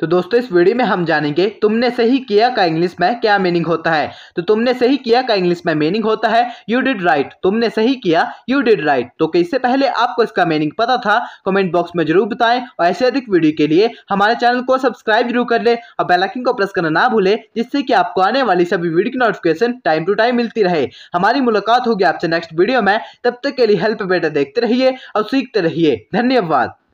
तो दोस्तों इस वीडियो में हम जानेंगे तुमने सही किया का इंग्लिश में क्या मीनिंग होता है तो तुमने सही किया का इंग्लिश में मीनिंग होता है यू डिड राइट तुमने सही किया यू डिड राइट तो इससे पहले आपको इसका मीनिंग पता था कमेंट बॉक्स में जरूर बताएं और ऐसे अधिक वीडियो के लिए हमारे चैनल को सब्सक्राइब जरूर कर ले और बेलाइकिन को प्रेस करना ना भूले जिससे कि आपको आने वाली सभी वीडियो की नोटिफिकेशन टाइम टू टाइम मिलती रहे हमारी मुलाकात होगी आपसे नेक्स्ट वीडियो में तब तक के लिए हेल्प बेटा देखते रहिए और सीखते रहिए धन्यवाद